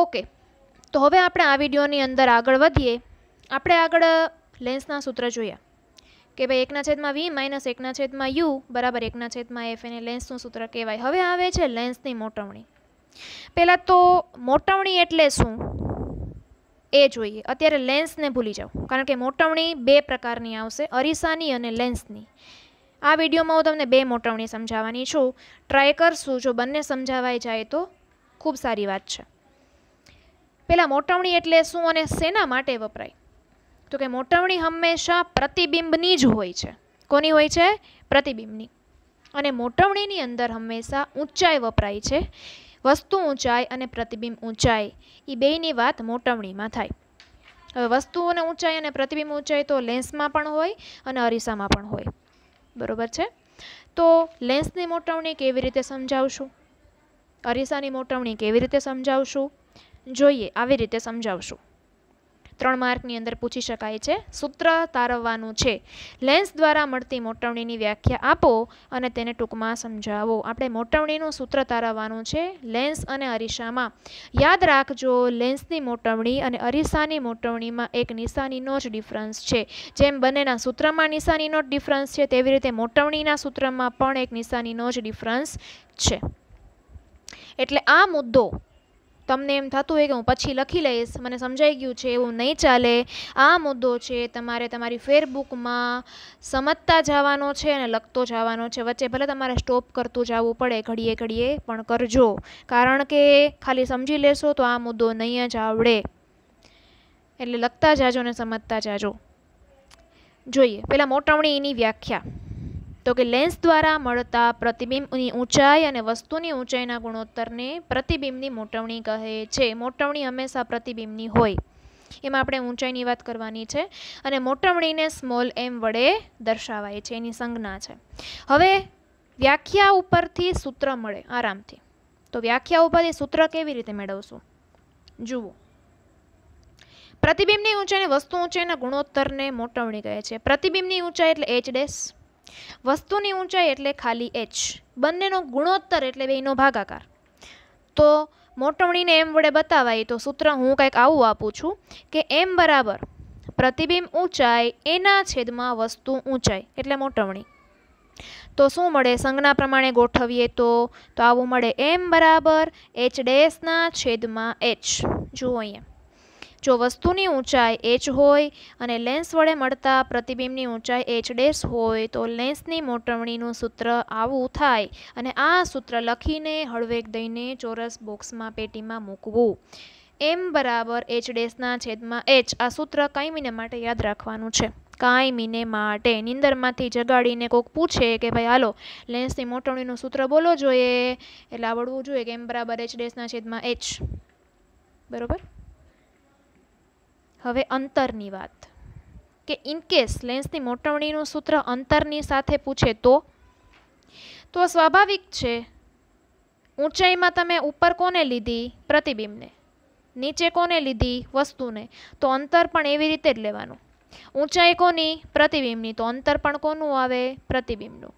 okay તો હવે આપણે આ વિડીયોની અંદર આગળ વધીએ આપણે આગળ લેન્સના સૂત્ર જોયા કે ભાઈ એકના છેદમાં વી માઇનસ એકના છેદમાં યુ બરાબર એકના છેદમાં એફ એને લેન્સનું સૂત્ર કહેવાય હવે આવે છે લેન્સની મોટવણી પહેલાં તો મોટવણી એટલે શું એ જોઈએ અત્યારે લેન્સને ભૂલી જાઓ કારણ કે મોટવણી બે પ્રકારની આવશે અરીસાની અને લેન્સની આ વિડીયોમાં હું તમને બે મોટવણી સમજાવવાની છું ટ્રાય કરશું જો બંને સમજાવાઈ જાય તો ખૂબ સારી વાત છે પહેલાં મોટવણી એટલે શું અને શેના માટે વપરાય તો કે મોટવણી હંમેશા પ્રતિબિંબની જ હોય છે કોની હોય છે પ્રતિબિંબની અને મોટવણીની અંદર હંમેશા ઊંચાઈ વપરાય છે વસ્તુ ઊંચાઈ અને પ્રતિબિંબ ઊંચાઈ એ બેયની વાત મોટવણીમાં થાય હવે વસ્તુઓને ઊંચાઈ અને પ્રતિબિંબ ઊંચાઈ તો લેન્સમાં પણ હોય અને અરીસામાં પણ હોય બરોબર છે તો લેન્સની મોટવણી કેવી રીતે સમજાવશું અરીસાની મોટવણી કેવી રીતે સમજાવશું જોઈએ આવી રીતે સમજાવશું ત્રણ માર્કની અંદર પૂછી શકાય છે સૂત્ર તારવવાનું છે લેન્સ દ્વારા મળતી મોટવણીની વ્યાખ્યા આપો અને તેને ટૂંકમાં સમજાવો આપણે મોટવણીનું સૂત્ર તારવવાનું છે લેન્સ અને અરીસામાં યાદ રાખજો લેન્સની મોટવણી અને અરીસાની મોટવણીમાં એક નિશાનીનો જ ડિફરન્સ છે જેમ બંનેના સૂત્રમાં નિશાનીનો જ ડિફરન્સ છે તેવી રીતે મોટવણીના સૂત્રમાં પણ એક નિશાનીનો જ ડિફરન્સ છે એટલે આ મુદ્દો તમને એમ થતું હોય કે હું પછી લખી લઈશ મને સમજાઈ ગયું છે એવું નહીં ચાલે આ મુદ્દો છે તમારે તમારી ફેરબુકમાં સમજતા જવાનો છે અને લખતો જવાનો છે વચ્ચે ભલે તમારે સ્ટોપ કરતું જવું પડે ઘડીએ ઘડીએ પણ કરજો કારણ કે ખાલી સમજી લેશો તો આ મુદ્દો નહીં જ આવડે એટલે લખતા જાજો ને સમજતા જાજો જોઈએ પહેલાં મોટાવણી એની વ્યાખ્યા તો કે લેન્સ દ્વારા મળતા પ્રતિબિંબની ઊંચાઈ અને વસ્તુની ઊંચાઈના ગુણોત્તરને પ્રતિબિંબની મોટવણી કહે છે મોટવણી હંમેશા પ્રતિબિંબની હોય એમાં આપણે ઊંચાઈની વાત કરવાની છે અને મોટવણીને સ્મોલ એમ વડે દર્શાવાય છે એની સંજ્ઞા છે હવે વ્યાખ્યા ઉપરથી સૂત્ર મળે આરામથી તો વ્યાખ્યા ઉપરથી સૂત્ર કેવી રીતે મેળવશું જુઓ પ્રતિબિંબની ઊંચાઈને વસ્તુ ઊંચાઈના ગુણોત્તરને મોટવણી કહે છે પ્રતિબિંબની ઊંચાઈ એટલે એચ ડેશ વસ્તુની ઊંચાઈ એટલે ખાલી એચ બંનેનો ગુણોત્તર એટલે બેનો ભાગાકાર તો મોટવણીને એમ વડે બતાવાય તો સૂત્ર હું કંઈક આવું આપું છું કે એમ બરાબર પ્રતિબિંબ ઊંચાઈ એના છેદમાં વસ્તુ ઊંચાઈ એટલે મોટવણી તો શું મળે સંજ્ઞા પ્રમાણે ગોઠવીએ તો તો આવું મળે એમ બરાબર એચ ડેશના છેદમાં એચ જુઓ અહીંયા જો વસ્તુની ઊંચાઈ એચ હોય અને લેન્સ વડે મળતા પ્રતિબિંબની ઊંચાઈ એચ ડેશ હોય તો લેન્સની મોટવણીનું સૂત્ર આવું થાય અને આ સૂત્ર લખીને હળવેક દઈને ચોરસ બોક્સમાં પેટીમાં મૂકવું એમ બરાબર એચ ડેશના છેદમાં એચ આ સૂત્ર કાયમીને માટે યાદ રાખવાનું છે કાંઈ કાયમીને માટે નિંદરમાંથી જગાડીને કોઈક પૂછે કે ભાઈ હાલો લેન્સની મોટવણીનું સૂત્ર બોલો જોઈએ એટલે આવડવું જોઈએ કે એમ બરાબર એચ ડેશના છેદમાં એચ બરાબર હવે અંતરની વાત કે ઇનકેસ લેન્સની મોટવણીનું સૂત્ર અંતરની સાથે પૂછે તો તો સ્વાભાવિક છે ઊંચાઈમાં તમે ઉપર કોને લીધી પ્રતિબિંબને નીચે કોને લીધી વસ્તુને તો અંતર પણ એવી રીતે જ લેવાનું ઊંચાઈ કોની પ્રતિબિંબની તો અંતર પણ કોનું આવે પ્રતિબિંબનું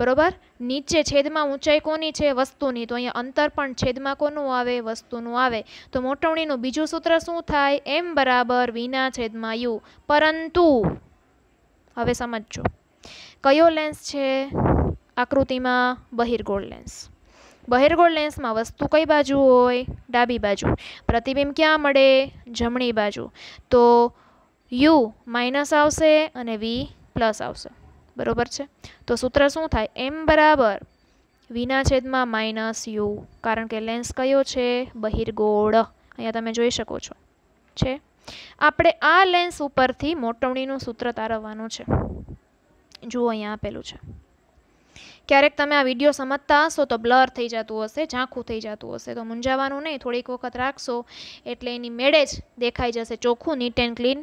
બરોબર નીચે છેદમાં ઊંચાઈ કોની છે વસ્તુની તો અહીંયા અંતર પણ છેદમાં કોનું આવે વસ્તુનું આવે તો મોટવણીનું બીજું સૂત્ર શું થાય એમ બરાબર વિના છેદમાં યુ પરંતુ હવે સમજો કયો લેન્સ છે આકૃતિમાં બહિર્ગોળ લેન્સ બહિર્ગોળ લેન્સમાં વસ્તુ કઈ બાજુ હોય ડાબી બાજુ પ્રતિબિંબ ક્યાં મળે જમણી બાજુ તો યુ માઇનસ આવશે અને વી પ્લસ આવશે બરોબર છે તો સૂત્ર શું થાય એમ બરાબર વિના છેદમાં માઇનસ યુ કારણ કે લેન્સ કયો છે બહિર્ગોળ અહીંયા તમે જોઈ શકો છો છે આપણે આ લેન્સ ઉપરથી મોટવણીનું સૂત્ર તારવવાનું છે જુઓ અહીંયા આપેલું છે ક્યારેક તમે આ વિડીયો સમજતા હશો તો બ્લર થઈ જતું હશે ઝાંખું થઈ જતું હશે તો મૂંઝાવાનું નહીં થોડીક વખત રાખશો એટલે એની મેળે જ દેખાઈ જશે ચોખ્ખું નીટ એન્ડ ક્લીન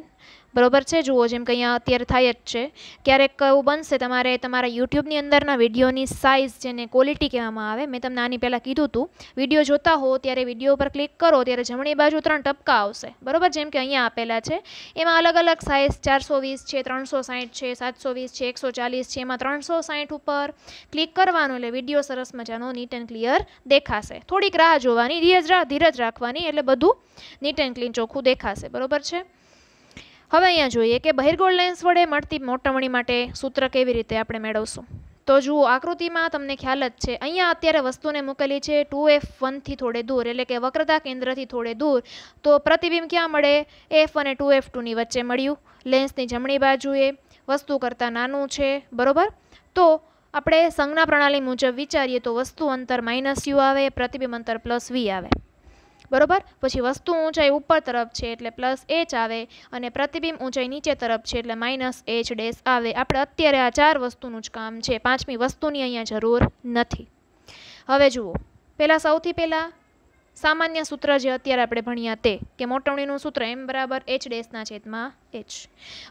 બરોબર છે જુઓ જેમ કે અહીંયા અત્યારે થાય જ છે ક્યારેક એવું બનશે તમારે તમારા યુટ્યુબની અંદરના વિડીયોની સાઇઝ જેને ક્વોલિટી કહેવામાં આવે મેં તમને આની પહેલાં કીધું હતું વિડીયો જોતા હો ત્યારે વિડીયો પર ક્લિક કરો ત્યારે જમણી બાજુ ત્રણ ટપકા આવશે બરોબર જેમ કે અહીંયા આપેલા છે એમાં અલગ અલગ સાઇઝ ચારસો વીસ છે ત્રણસો સાહીઠ છે સાતસો વીસ છે એકસો ચાલીસ છે એમાં ત્રણસો સાહીઠ ઉપર ક્લિક કરવાનું એટલે વિડીયો સરસ મજાનો નીટ એન્ડ ક્લિયર દેખાશે થોડીક રાહ જોવાની ધીરજ ધીરજ રાખવાની એટલે બધું નીટ એન્ડ ક્લીન ચોખ્ખું દેખાશે બરોબર છે હવે અહીંયા જોઈએ કે બહિર્ગોળ લેન્સ વડે મળતી મોટવણી માટે સૂત્ર કેવી રીતે આપણે મેળવશું તો જુઓ આકૃતિમાં તમને ખ્યાલ જ છે અહીંયા અત્યારે વસ્તુને મૂકેલી છે ટુ એફ વનથી થોડે દૂર એટલે કે વક્રતા કેન્દ્રથી થોડે દૂર તો પ્રતિબિંબ ક્યાં મળે એફ અને ટુ એફ ટુની વચ્ચે મળ્યું લેન્સની જમણી બાજુએ વસ્તુ કરતાં નાનું છે બરાબર તો આપણે સંજ્ઞા પ્રણાલી મુજબ વિચારીએ તો વસ્તુ અંતર માઇનસ યુ આવે પ્રતિબિંબ અંતર પ્લસ વી આવે બરોબર પછી વસ્તુ ઊંચાઈ ઉપર તરફ છે એટલે પ્લસ એચ આવે અને પ્રતિબિંબ ઊંચાઈ નીચે તરફ છે એટલે માઇનસ એચ ડેસ આવે આપણે અત્યારે આ ચાર વસ્તુનું જ કામ છે પાંચમી વસ્તુની અહીંયા જરૂર નથી હવે જુઓ પહેલાં સૌથી પહેલાં સામાન્ય સૂત્ર જે અત્યારે આપણે ભણ્યા તે કે મોટવણીનું સૂત્ર એમ બરાબર એચ ડેસના છેદમાં એચ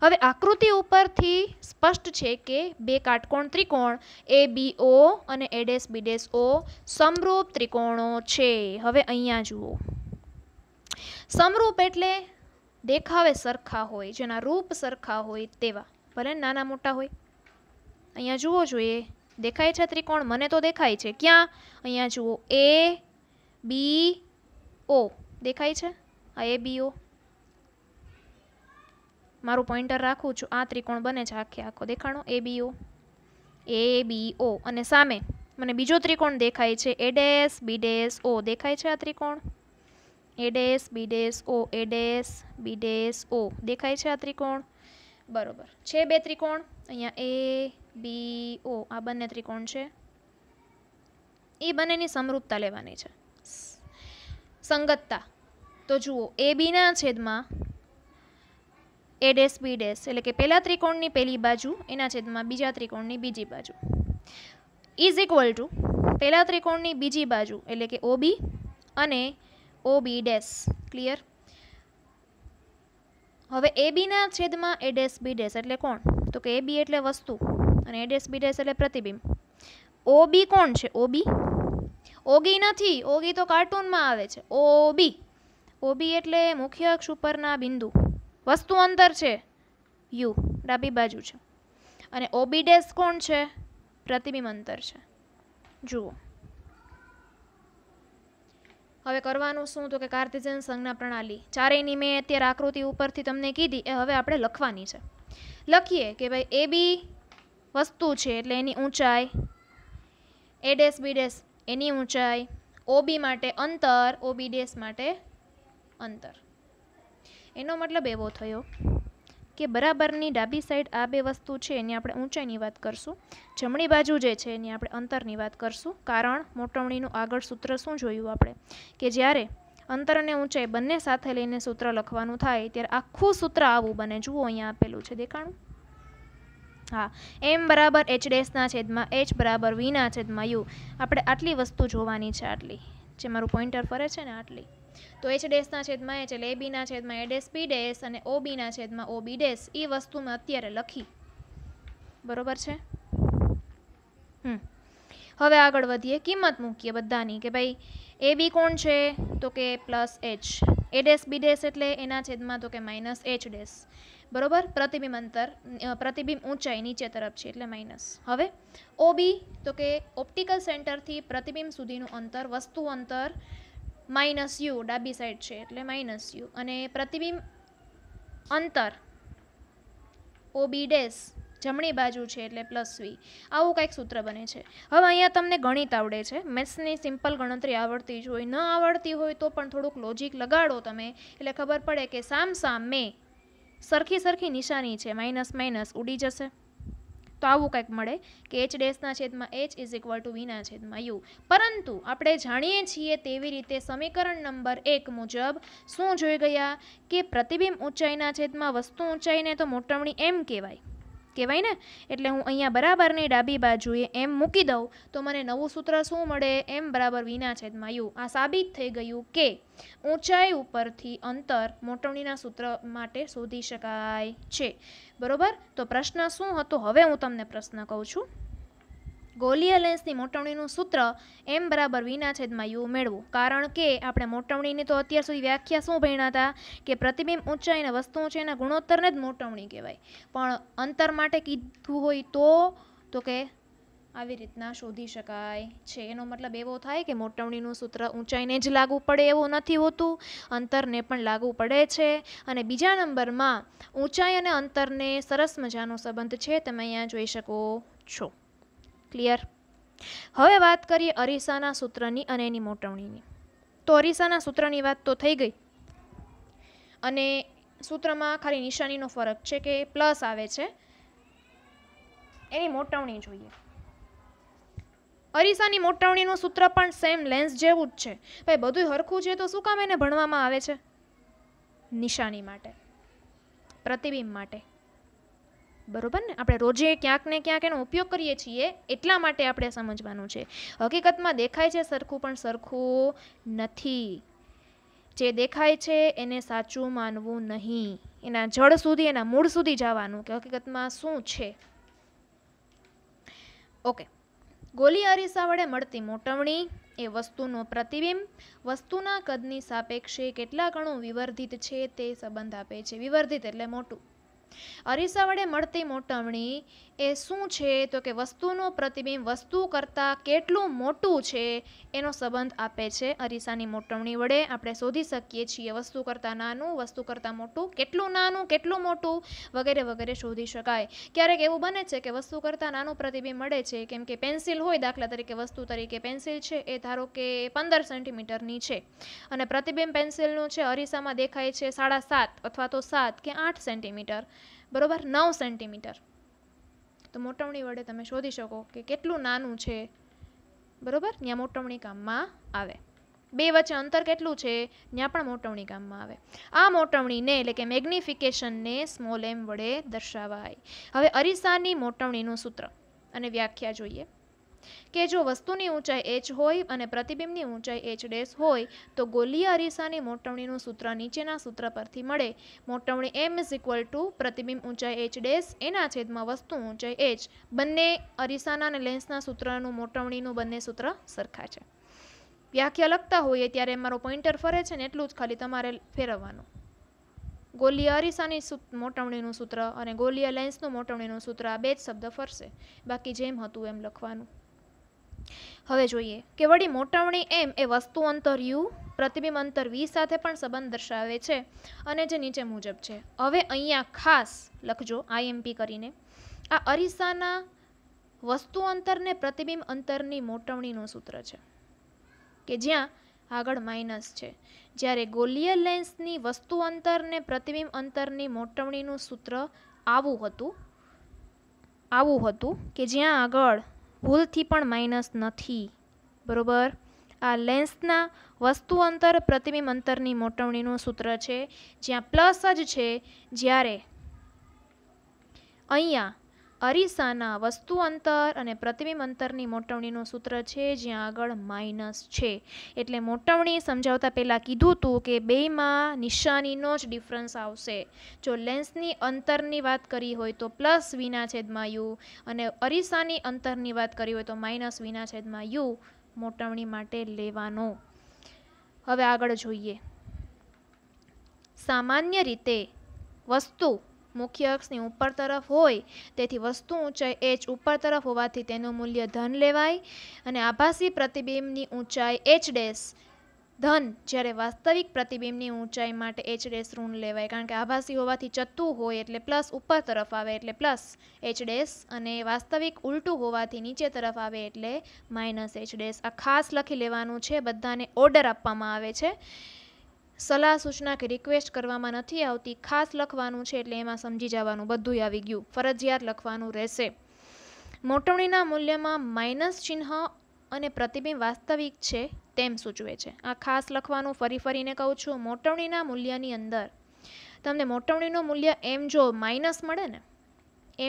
હવે આકૃતિ ઉપરથી સ્પષ્ટ છે કે બે કાટકોણ ત્રિકોણ એ બી ઓ અને એ ડેશ બી ડેશ ઓ સમરૂપ ત્રિકોણો છે હવે અહીંયા જુઓ સમરૂપ એટલે દેખાવે સરખા હોય જેના રૂપ સરખા હોય તેવા ભલે નાના મોટા હોય અહીંયા જુઓ જોઈએ દેખાય છે ત્રિકોણ મને તો દેખાય છે ક્યાં અહીંયા જુઓ એ બી ઓ દેખાય છે આ એ બી ઓ મારું પોઈન્ટર રાખું છું આ ત્રિકોણ બને છે આખે આખો દેખાણો એ બી ઓ એ બી ઓ અને સામે મને બીજો ત્રિકોણ દેખાય છે એ ડેસ બી ડેસ ઓ દેખાય છે આ ત્રિકોણ A dash B dash O A dash B dash O દેખાય છે આ ત્રિકોણ બરોબર છે બે ત્રિકોણ અહીંયા એ બી ઓ આ બંને ત્રિકોણ છે એ બંનેની સમરૂપતા લેવાની છે સંગતતા તો જુઓ એ બીના છેદમાં એ ડેસ બી ડેસ એટલે કે પહેલા ત્રિકોણની પહેલી બાજુ એના છેદમાં બીજા ત્રિકોણની બીજી બાજુ ઇઝ ઇક્વલ ટુ પહેલા ત્રિકોણની બીજી બાજુ એટલે કે ઓબી અને ઓબી ડેસ ક્લિયર હવે એ બીના છેદમાં એ ડેસ બી ડેસ એટલે કોણ તો કે એ બી એટલે વસ્તુ અને એ ડેસ બી ડેસ એટલે પ્રતિબિંબ ઓબી કોણ છે ઓબી ઓગી નથી ઓગી તો કાર્ટૂનમાં આવે છે ઓબી ઓબી એટલે મુખ્ય અક્ષ ઉપરના બિંદુ વસ્તુ અંતર છે યુ ડાબી બાજુ છે અને ઓબી ડેસ કોણ છે પ્રતિબિંબ અંતર છે જુઓ હવે કરવાનું શું તો કે કાર્તિજન સંજ્ઞા પ્રણાલી ચારેયની મેં અત્યારે આકૃતિ ઉપરથી તમને કીધી એ હવે આપણે લખવાની છે લખીએ કે ભાઈ એ બી વસ્તુ છે એટલે એની ઊંચાઈ એ ડેસ બી ડેસ એની ઊંચાઈ ઓબી માટે અંતર ઓબી ડેસ માટે અંતર એનો મતલબ એવો થયો કે બરાબરની ડાબી સાઈડ આ બે વસ્તુ છે એની આપણે ઊંચાઈની વાત કરશું જમણી બાજુ જે છે એની આપણે અંતરની વાત કરશું કારણ મોટવણીનું આગળ સૂત્ર શું જોયું આપણે કે જ્યારે અંતર અને ઊંચાઈ બંને સાથે લઈને સૂત્ર લખવાનું થાય ત્યારે આખું સૂત્ર આવું બને જુઓ અહીંયા આપેલું છે દેખાણું હા એમ બરાબર એચ ડેશના છેદમાં એચ બરાબર વીના છેદમાં યુ આપણે આટલી વસ્તુ જોવાની છે આટલી જે મારું પોઈન્ટર ફરે છે ને આટલી તો એચ ડેશના છેદમાં એચ એટલે એ બીના છેદમાં એ ડેસ બી ડેશ અને ઓ બીના છેદમાં ઓ બી ડેશ એ વસ્તુમાં અત્યારે લખી બરોબર છે હમ હવે આગળ વધીએ કિંમત મૂકીએ બધાની કે ભાઈ એ બી કોણ છે તો કે plus H A dash B dash એટલે એના છેદમાં તો કે માઇનસ એચ ડેશ બરોબર પ્રતિબિંબ અંતર પ્રતિબિંબ ઊંચાઈ નીચે તરફ છે એટલે માઇનસ હવે ઓબી તો કે ઓપ્ટિકલ સેન્ટરથી પ્રતિબિંબ સુધીનું અંતર વસ્તુ અંતર માઇનસ યુ ડાબી સાઈડ છે એટલે માઇનસ યુ અને પ્રતિબિંબ અંતર ઓબી ડેસ જમણી બાજુ છે એટલે પ્લસ વી આવું કાંઈક સૂત્ર બને છે હવે અહીંયા તમને ગણિત આવડે છે મેથ્સની સિમ્પલ ગણતરી આવડતી જ હોય ન આવડતી હોય તો પણ થોડુંક લોજિક લગાડો તમે એટલે ખબર પડે કે સામસામ મેં સરખી સરખી નિશાની છે માઇનસ માઇનસ ઉડી જશે તો આવું કંઈક મળે કે એચ ડેસના છેદમાં એચ ઇઝ ઇક્વલ ટુ વીના છેદમાં યુ પરંતુ આપણે જાણીએ છીએ તેવી રીતે સમીકરણ નંબર એક મુજબ શું જોઈ ગયા કે પ્રતિબિંબ ઊંચાઈના છેદમાં વસ્તુ ઊંચાઈને તો મોટવણી એમ કહેવાય કહેવાય ને એટલે હું અહીંયા બરાબરની ડાબી બાજુએ એમ મૂકી દઉં તો મને નવું સૂત્ર શું મળે એમ બરાબર વિના છેદમાં યુ આ સાબિત થઈ ગયું કે ઊંચાઈ ઉપરથી અંતર મોટવણીના સૂત્ર માટે શોધી શકાય છે બરાબર તો પ્રશ્ન શું હતો હવે હું તમને પ્રશ્ન કહું છું ગોલીય લેન્સની મોટવણીનું સૂત્ર એમ બરાબર વિના છેદમાં યુ મેળવું કારણ કે આપણે મોટવણીની તો અત્યાર સુધી વ્યાખ્યા શું ભણ્યા હતા કે પ્રતિબિંબ ઊંચાઈ અને વસ્તુ એના ગુણોત્તરને જ મોટવણી કહેવાય પણ અંતર માટે કીધું હોય તો તો કે આવી રીતના શોધી શકાય છે એનો મતલબ એવો થાય કે મોટવણીનું સૂત્ર ઊંચાઈને જ લાગુ પડે એવું નથી હોતું અંતરને પણ લાગુ પડે છે અને બીજા નંબરમાં ઊંચાઈ અને અંતરને સરસ મજાનો સંબંધ છે તમે અહીંયા જોઈ શકો છો ક્લિયર હવે વાત કરીએ અરીસાના સૂત્રની અને એની મોટવણીની તો અરીસાના સૂત્રની વાત તો થઈ ગઈ અને સૂત્રમાં ખાલી નિશાનીનો ફરક છે કે પ્લસ આવે છે એની મોટવણી જોઈએ અરીસાની મોટવણીનું સૂત્ર પણ સેમ લેન્સ જેવું જ છે ભાઈ બધું હરખું છે તો શું કામ એને ભણવામાં આવે છે નિશાની માટે પ્રતિબિંબ માટે બરાબર ને આપણે રોજે ક્યાંક ને ક્યાંક એનો ઉપયોગ કરીએ છીએ એટલા માટે આપણે સમજવાનું છે હકીકતમાં દેખાય છે સરખું પણ સરખું નથી જે દેખાય છે એને સાચું માનવું નહીં એના જળ સુધી એના મૂળ સુધી જવાનું કે હકીકતમાં શું છે ઓકે ગોલી અરીસા વડે મળતી મોટવણી એ વસ્તુનો પ્રતિબિંબ વસ્તુના કદની સાપેક્ષે કેટલા ગણું વિવર્ધિત છે તે સંબંધ આપે છે વિવર્ધિત એટલે મોટું અરીસા વડે મળતી મોટવણી એ શું છે તો કે વસ્તુનું પ્રતિબિંબ વસ્તુ કરતાં કેટલું મોટું છે એનો સંબંધ આપે છે અરીસાની મોટવણી વડે આપણે શોધી શકીએ છીએ વસ્તુ કરતાં નાનું વસ્તુ કરતાં મોટું કેટલું નાનું કેટલું મોટું વગેરે વગેરે શોધી શકાય ક્યારેક એવું બને છે કે વસ્તુ કરતાં નાનું પ્રતિબિંબ મળે છે કેમ કે પેન્સિલ હોય દાખલા તરીકે વસ્તુ તરીકે પેન્સિલ છે એ ધારો કે પંદર સેન્ટીમીટરની છે અને પ્રતિબિંબ પેન્સિલનું છે અરીસામાં દેખાય છે સાડા સાત અથવા તો સાત કે આઠ સેન્ટીમીટર બરાબર નવ સેન્ટીમીટર તો મોટવણી વડે તમે શોધી શકો કે કેટલું નાનું છે બરાબર ત્યાં મોટવણી કામમાં આવે બે વચ્ચે અંતર કેટલું છે ત્યાં પણ મોટવણી કામમાં આવે આ મોટવણીને એટલે કે મેગ્નિફિકેશનને સ્મોલ એમ વડે દર્શાવાય હવે અરીસાની મોટવણીનું સૂત્ર અને વ્યાખ્યા જોઈએ કે જો વસ્તુની ઊંચાઈ એચ હોય અને પ્રતિબિંબની ઊંચાઈ એચ ડેશ હોય તો ગોલીય અરીસાની મોટવણીનું સૂત્ર નીચેના સૂત્ર પરથી મળે મોટવણી એમ ઇઝ ઇક્વલ ટુ પ્રતિબિંબ ઊંચાઈ એચ ડેશ એના છેદમાં વસ્તુ ઊંચાઈ એચ બંને અરીસાના અને લેન્સના સૂત્રનું મોટવણીનું બંને સૂત્ર સરખા છે વ્યાખ્યા લખતા હોઈએ ત્યારે મારો પોઈન્ટર ફરે છે ને એટલું જ ખાલી તમારે ફેરવવાનું ગોલીય અરીસાની મોટવણીનું સૂત્ર અને ગોલીય લેન્સનું મોટવણીનું સૂત્ર આ બે જ શબ્દ ફરશે બાકી જેમ હતું એમ લખવાનું હવે જોઈએ કે વળી મોટવણી એમ એ વસ્તુ અંતર યુ પ્રતિબિંબ અંતર વી સાથે પણ સંબંધ દર્શાવે છે અને જે નીચે મુજબ છે હવે અહીંયા ખાસ લખજો આઈએમપી કરીને આ અરીસાના વસ્તુ અંતરને પ્રતિબિંબ અંતરની મોટવણીનું સૂત્ર છે કે જ્યાં આગળ માઇનસ છે જ્યારે ગોલીય લેન્સની વસ્તુ અંતરને પ્રતિબિંબ અંતરની મોટવણીનું સૂત્ર આવું હતું આવું હતું કે જ્યાં આગળ ભૂલથી પણ માઇનસ નથી બરાબર આ લેન્સના વસ્તુ અંતર પ્રતિબિંબ અંતરની મોટવણીનું સૂત્ર છે જ્યાં પ્લસ જ છે જ્યારે અહીંયા અરીસાના વસ્તુ અંતર અને પ્રતિબિંબ અંતરની મોટવણીનું સૂત્ર છે જ્યાં આગળ માઇનસ છે એટલે મોટવણી સમજાવતા પહેલાં કીધું હતું કે બેમાં નિશાનીનો જ ડિફરન્સ આવશે જો લેન્સની અંતરની વાત કરી હોય તો પ્લસ વિના છેદમાં યુ અને અરીસાની અંતરની વાત કરી હોય તો માઇનસ વિના છેદમાં યુ મોટવણી માટે લેવાનો હવે આગળ જોઈએ સામાન્ય રીતે વસ્તુ મુખ્ય અક્ષની ઉપર તરફ હોય તેથી વસ્તુ ઊંચાઈ એચ ઉપર તરફ હોવાથી તેનું મૂલ્ય ધન લેવાય અને આભાસી પ્રતિબિંબની ઊંચાઈ એચ ડેશ ધન જ્યારે વાસ્તવિક પ્રતિબિંબની ઊંચાઈ માટે એચ ડેશ ઋણ લેવાય કારણ કે આભાસી હોવાથી ચત્તું હોય એટલે પ્લસ ઉપર તરફ આવે એટલે પ્લસ એચ ડેશ અને વાસ્તવિક ઉલટું હોવાથી નીચે તરફ આવે એટલે માઇનસ એચ ડેશ આ ખાસ લખી લેવાનું છે બધાને ઓર્ડર આપવામાં આવે છે સલાહ સૂચના કે રિક્વેસ્ટ કરવામાં નથી આવતી ખાસ લખવાનું છે એટલે એમાં સમજી જવાનું બધું આવી ગયું ફરજિયાત લખવાનું રહેશે મોટવણીના મૂલ્યમાં માઇનસ ચિહ્ન અને પ્રતિબિંબ વાસ્તવિક છે તેમ સૂચવે છે આ ખાસ લખવાનું ફરી ફરીને કહું છું મોટવણીના મૂલ્યની અંદર તમને મોટવણીનું મૂલ્ય એમ જો માઇનસ મળે ને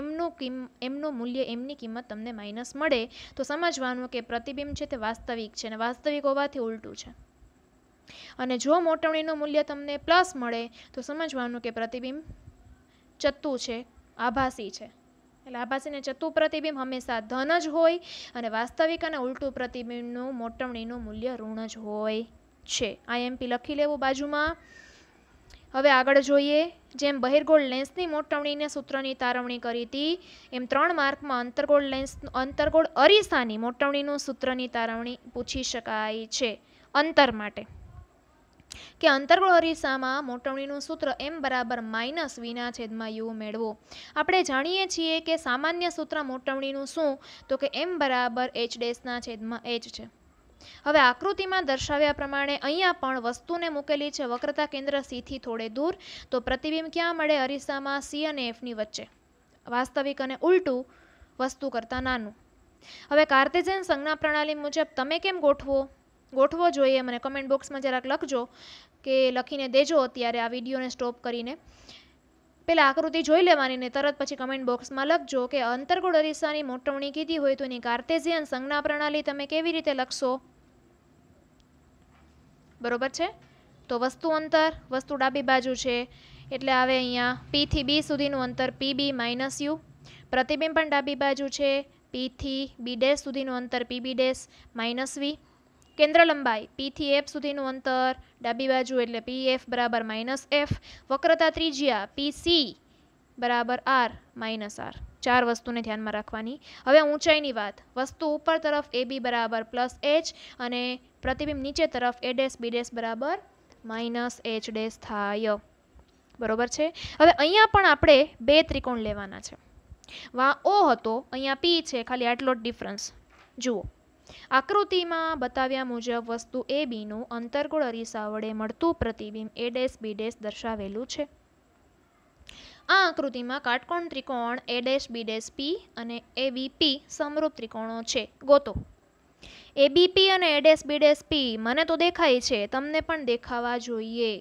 એમનું કિંમ એમનું મૂલ્ય એમની કિંમત તમને માઇનસ મળે તો સમજવાનું કે પ્રતિબિંબ છે તે વાસ્તવિક છે અને વાસ્તવિક હોવાથી ઉલટું છે અને જો મોટવણીનું મૂલ્ય તમને પ્લસ મળે તો સમજવાનું કે પ્રતિબિંબ ચત્તુ છે આભાસી છે એટલે આભાસી અને ચત્તું પ્રતિબિંબ હંમેશા ધન જ હોય અને વાસ્તવિક અને ઉલટું પ્રતિબિંબનું મોટવણીનું મૂલ્ય ઋણ જ હોય છે આઈએમપી લખી લેવું બાજુમાં હવે આગળ જોઈએ જેમ બહિર્ગોળ લેન્સની મોટવણીને સૂત્રની તારવણી કરી હતી એમ ત્રણ માર્કમાં અંતર્ગોળ લેન્સ અંતર્ગોળ અરીસાની મોટવણીનું સૂત્રની તારવણી પૂછી શકાય છે અંતર માટે કે અંતર્ગળ અરીસામાં મોટવણીનું સૂત્ર એમ બરાબર માઇનસ વિના છેદમાં યુ મેળવો આપણે જાણીએ છીએ કે સામાન્ય સૂત્ર મોટવણીનું શું તો કે એમ બરાબર એચ ડેશના છેદમાં એચ છે હવે આકૃતિમાં દર્શાવ્યા પ્રમાણે અહીંયા પણ વસ્તુને મૂકેલી છે વક્રતા કેન્દ્ર સીથી થોડે દૂર તો પ્રતિબિંબ ક્યાં મળે અરીસામાં સી અને એફની વચ્ચે વાસ્તવિક અને ઉલટું વસ્તુ કરતાં નાનું હવે કાર્તેજન સંજ્ઞા પ્રણાલી મુજબ તમે કેમ ગોઠવો ગોઠવો જોઈએ મને કમેન્ટ બોક્સમાં જરાક લખજો કે લખીને દેજો અત્યારે આ વિડીયોને સ્ટોપ કરીને પહેલાં આકૃતિ જોઈ લેવાની ને તરત પછી કમેન્ટ બોક્સમાં લખજો કે અંતર્ગોળ અરીસાની મોટવણી કીધી હોય તો એની કાર્ટેઝિયન સંજ્ઞા પ્રણાલી તમે કેવી રીતે લખશો બરોબર છે તો વસ્તુ અંતર વસ્તુ ડાબી બાજુ છે એટલે આવે અહીંયા પીથી બી સુધીનું અંતર પી બી માઇનસ યુ પ્રતિબિંબ પણ ડાબી બાજુ છે પીથી બી ડેશ સુધીનું અંતર પી બી ડેશ માઇનસ વી કેન્દ્ર લંબાઈ પીથી એફ સુધીનું અંતર ડાબી બાજુ એટલે પી એફ બરાબર માઇનસ એફ વક્રતા ત્રિજ્યા પી સી બરાબર આર માઇનસ આર ચાર વસ્તુને ધ્યાનમાં રાખવાની હવે ઊંચાઈની વાત વસ્તુ ઉપર તરફ એ બી બરાબર પ્લસ એચ અને પ્રતિબિંબ નીચે તરફ એ ડેશ બી ડેસ બરાબર માઇનસ એચ ડેસ થાય બરોબર છે હવે અહીંયા પણ આપણે બે ત્રિકોણ લેવાના છે વા ઓ હતો અહીંયા પી છે ખાલી આટલો જ ડિફરન્સ જુઓ આકૃતિમાં બતાવ્યા મુજબ વસ્તુ એ બીનું અંતર્ગોળ અરીસા વડે મળતું પ્રતિબિંબ એ ડેશ બી ડેશ દર્શાવેલું છે આ આકૃતિમાં કાટકોણ ત્રિકોણ એ ડેશ બી ડેશ પી અને એ બી પી સમરૂપ ત્રિકોણો છે ગોતો એ બી પી અને એ ડેશ બી ડેશ પી મને તો દેખાય છે તમને પણ દેખાવા જોઈએ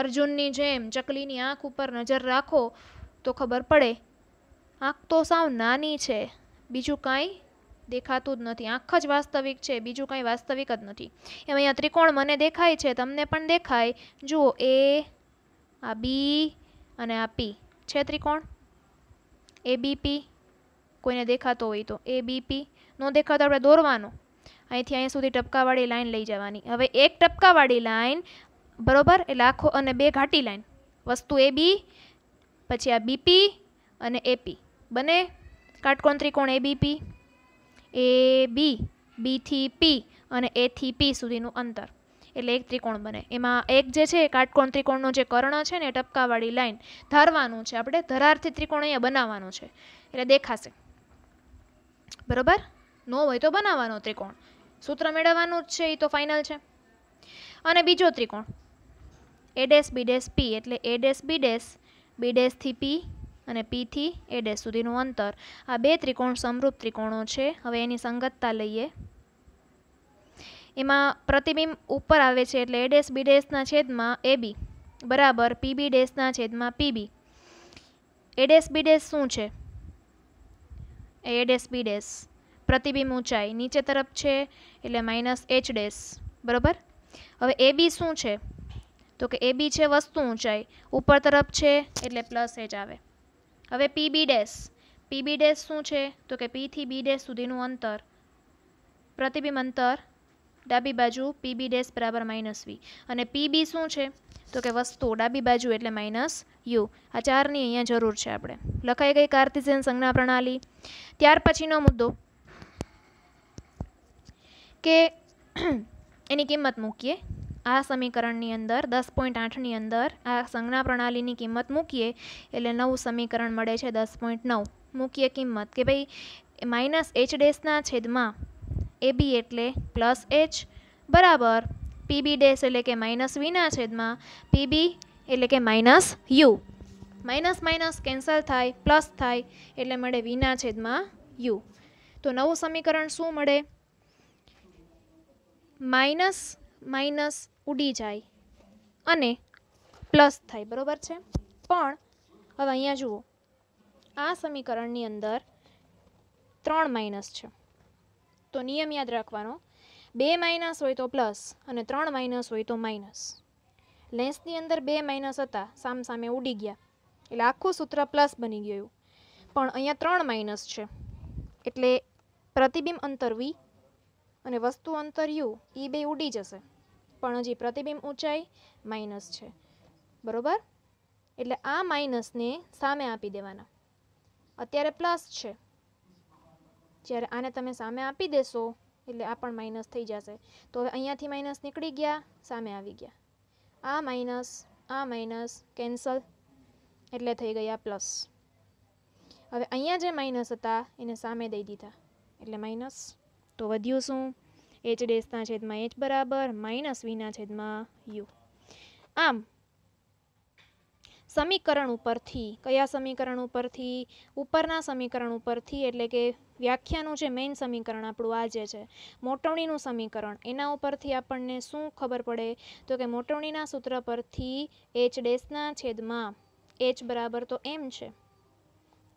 અર્જુનની જેમ ચકલીની આંખ ઉપર નજર રાખો તો ખબર પડે આંખ તો સાવ નાની છે બીજું કાંઈ દેખાતું જ નથી આંખ જ વાસ્તવિક છે બીજું કંઈ વાસ્તવિક જ નથી એમ અહીંયા ત્રિકોણ મને દેખાય છે તમને પણ દેખાય જુઓ એ આ બી અને આ પી છે ત્રિકોણ એ બીપી કોઈને દેખાતો હોય તો એ બીપી નો દેખાતો આપણે દોરવાનો અહીંથી અહીંયા સુધી ટપકાવાળી લાઈન લઈ જવાની હવે એક ટપકાવાળી લાઈન બરોબર એટલે આખો અને બે ઘાટી લાઈન વસ્તુ એ બી પછી આ બીપી અને એપી બને કાટકોણ ત્રિકોણ એબીપી એ બી બીથી પી અને એથી પી સુધીનું અંતર એટલે એક ત્રિકોણ બને એમાં એક જે છે કાટકોણ ત્રિકોણનો જે કર્ણ છે ને ટપકાવાળી લાઈન ધારવાનું છે આપણે ધરારથી ત્રિકોણ અહીંયા બનાવવાનું છે એટલે દેખાશે બરોબર ન હોય તો બનાવવાનો ત્રિકોણ સૂત્ર મેળવવાનું જ છે એ તો ફાઇનલ છે અને બીજો ત્રિકોણ એ ડેસ બી ડેસ પી એટલે એ ડેસ બી ડેસ બી ડેસથી પી અને પીથી એ ડેશ સુધીનું અંતર આ બે ત્રિકોણ સમરૂપ ત્રિકોણો છે હવે એની સંગતતા લઈએ એમાં પ્રતિબિંબ ઉપર આવે છે એટલે એ ડેશ બી ડેશના છેદમાં એ બી બરાબર પીબી ડેશના છેદમાં PB A dash B dash શું છે એ ડેશ બી ડેશ પ્રતિબિંબ ઊંચાઈ નીચે તરફ છે એટલે માઇનસ એચ ડેશ બરાબર હવે એ બી શું છે તો કે એ બી છે વસ્તુ ઊંચાઈ ઉપર તરફ છે એટલે પ્લસ એચ આવે હવે પી બી ડેશ પી બી ડેશ શું છે તો કે પીથી બી ડેસ સુધીનું અંતર પ્રતિબિંબ અંતર ડાબી બાજુ પીબી ડેશ બરાબર માઇનસ વી અને પીબી શું છે તો કે વસ્તુ ડાબી બાજુ એટલે માઇનસ યુ આ ચારની અહીંયા જરૂર છે આપણે લખાઈ ગઈ કાર્તિજન સંજ્ઞા પ્રણાલી ત્યાર પછીનો મુદ્દો કે એની કિંમત મૂકીએ આ સમીકરણની અંદર દસ પોઈન્ટ આઠની અંદર આ સંજ્ઞા પ્રણાલીની કિંમત મૂકીએ એટલે નવું સમીકરણ મળે છે દસ પોઈન્ટ નવ મૂકીએ કિંમત કે ભાઈ માઇનસ એચ ડેસના છેદમાં એ બી એટલે પ્લસ એચ બરાબર પીબી ડેસ એટલે કે માઇનસ વીના છેદમાં પીબી એટલે કે minus U minus minus cancel થાય પ્લસ થાય એટલે મળે વીના છેદમાં યુ તો નવું સમીકરણ શું મળે માઇનસ માઇનસ ઉડી જાય અને પ્લસ થાય બરાબર છે પણ હવે અહીંયા જુઓ આ સમીકરણની અંદર ત્રણ માઇનસ છે તો નિયમ યાદ રાખવાનો બે માઇનસ હોય તો પ્લસ અને ત્રણ માઇનસ હોય તો માઇનસ લેન્સની અંદર બે માઇનસ હતા સામસામે ઉડી ગયા એટલે આખું સૂત્ર પ્લસ બની ગયું પણ અહીંયા ત્રણ માઇનસ છે એટલે પ્રતિબિંબ અંતર વી અને વસ્તુ અંતર યુ એ બે ઉડી જશે પણ હજી પ્રતિબિંબ ઊંચાઈ માઇનસ છે બરોબર એટલે આ માઇનસને સામે આપી દેવાના અત્યારે પ્લસ છે જ્યારે આને તમે સામે આપી દેશો એટલે આ પણ માઇનસ થઈ જશે તો હવે અહીંયાથી માઇનસ નીકળી ગયા સામે આવી ગયા આ માઇનસ આ માઇનસ કેન્સલ એટલે થઈ ગયા પ્લસ હવે અહીંયા જે માઇનસ હતા એને સામે દઈ દીધા એટલે માઇનસ તો વધ્યું શું એચ ડેશના છેદમાં એચ બરાબર માઇનસ વીના છેદમાં યુ આમ સમીકરણ ઉપરથી કયા સમીકરણ ઉપરથી ઉપરના સમીકરણ ઉપરથી એટલે કે વ્યાખ્યાનું જે મેઇન સમીકરણ આપણું આજે છે મોટવણીનું સમીકરણ એના ઉપરથી આપણને શું ખબર પડે તો કે મોટવણીના સૂત્ર પરથી એચ ડેસના છેદમાં એચ બરાબર તો એમ છે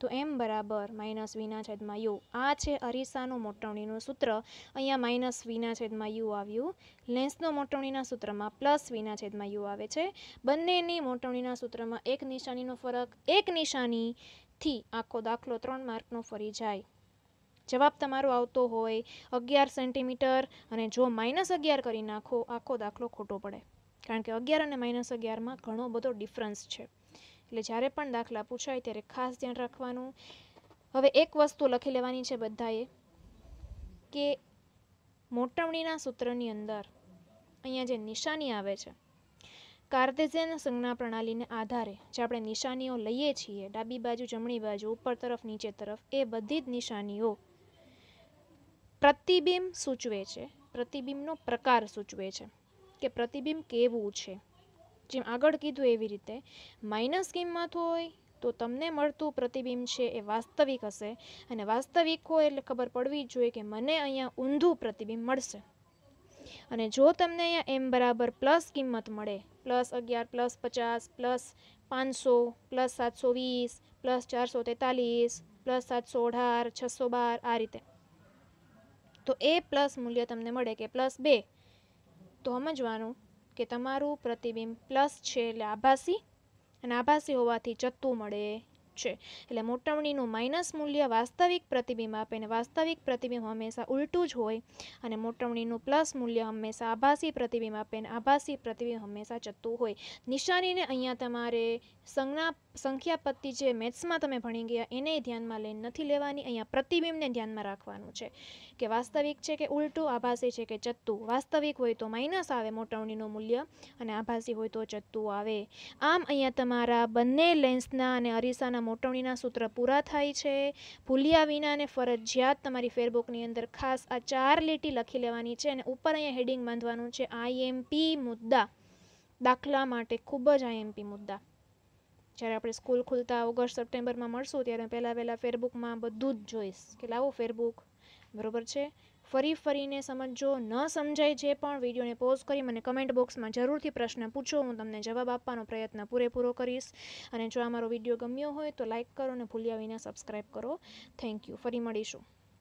તો એમ બરાબર માઇનસ વીના છેદમાં યુ આ છે અરીસાનું મોટવણીનું સૂત્ર અહીંયા માઇનસ વીના છેદમાં યુ આવ્યું લેન્સનો મોટવણીના સૂત્રમાં પ્લસ વીના છેદમાં યુ આવે છે બંનેની મોટવણીના સૂત્રમાં એક નિશાનીનો ફરક એક નિશાનીથી આખો દાખલો ત્રણ માર્કનો ફરી જાય જવાબ તમારો આવતો હોય અગિયાર સેન્ટીમીટર અને જો માઇનસ અગિયાર કરી નાખો આખો દાખલો ખોટો પડે કારણ કે અગિયાર અને માઇનસ અગિયારમાં ઘણો બધો ડિફરન્સ છે એટલે જ્યારે પણ દાખલા પૂછાય ત્યારે ખાસ ધ્યાન રાખવાનું હવે એક વસ્તુ લખી લેવાની છે બધાએ કે મોટવણીના સૂત્રની અંદર અહીંયા જે નિશાની આવે છે કાર્તેઝિયન સંજ્ઞા પ્રણાલીને આધારે જે આપણે નિશાનીઓ લઈએ છીએ ડાબી બાજુ જમણી બાજુ ઉપર તરફ નીચે તરફ એ બધી જ નિશાનીઓ પ્રતિબિંબ સૂચવે છે પ્રતિબિંબનો પ્રકાર સૂચવે છે કે પ્રતિબિંબ કેવું છે જેમ આગળ કીધું એવી રીતે માઇનસ કિંમત હોય તો તમને મળતું પ્રતિબિંબ છે એ વાસ્તવિક હશે અને વાસ્તવિક હોય એટલે ખબર પડવી જોઈએ કે મને અહીંયા ઊંધું પ્રતિબિંબ મળશે અને જો તમને અહીંયા એમ બરાબર પ્લસ કિંમત મળે પ્લસ અગિયાર પ્લસ પચાસ પ્લસ પાંચસો પ્લસ સાતસો વીસ પ્લસ ચારસો તેતાલીસ પ્લસ સાતસો અઢાર છસો બાર આ રીતે તો એ પ્લસ મૂલ્ય તમને મળે કે પ્લસ બે તો સમજવાનું કે તમારું પ્રતિબિંબ પ્લસ છે એટલે આભાસી અને આભાસી હોવાથી જતું મળે છે એટલે મોટવણીનું માઇનસ મૂલ્ય વાસ્તવિક પ્રતિબિંબ આપે અને વાસ્તવિક પ્રતિબિંબ હંમેશા ઉલટું જ હોય અને મોટવણીનું પ્લસ મૂલ્ય હંમેશા આભાસી પ્રતિબિંબ આપે અને આભાસી પ્રતિબિંબ હંમેશા જતું હોય નિશાનીને અહીંયા તમારે સંજ્ઞા સંખ્યાપત્તિ જે મેથ્સમાં તમે ભણી ગયા એને ધ્યાનમાં લઈને નથી લેવાની અહીંયા પ્રતિબિંબને ધ્યાનમાં રાખવાનું છે કે વાસ્તવિક છે કે ઉલટું આભાસી છે કે ચત્તું વાસ્તવિક હોય તો માઇનસ આવે મોટવણીનું મૂલ્ય અને આભાસી હોય તો ચત્તું આવે આમ અહીંયા તમારા બંને લેન્સના અને અરીસાના મોટવણીના સૂત્ર પૂરા થાય છે ભૂલ્યા વિના અને ફરજિયાત તમારી ફેરબુકની અંદર ખાસ આ ચાર લીટી લખી લેવાની છે અને ઉપર અહીંયા હેડિંગ બાંધવાનું છે આઈએમપી મુદ્દા દાખલા માટે ખૂબ જ આઈએમપી મુદ્દા જ્યારે આપણે સ્કૂલ ખુલતા ઓગસ્ટ સપ્ટેમ્બરમાં મળશું ત્યારે પહેલાં વહેલાં ફેરબુકમાં બધું જ જોઈશ કે લાવો ફેરબુક બરોબર છે ફરી ફરીને સમજો ન સમજાય જે પણ વિડીયોને પોઝ કરી મને કમેન્ટ બોક્સમાં જરૂરથી પ્રશ્ન પૂછો હું તમને જવાબ આપવાનો પ્રયત્ન પૂરેપૂરો કરીશ અને જો અમારો વિડીયો ગમ્યો હોય તો લાઇક કરો અને ભૂલ્યા વિના સબસ્ક્રાઈબ કરો થેન્ક યુ ફરી મળીશું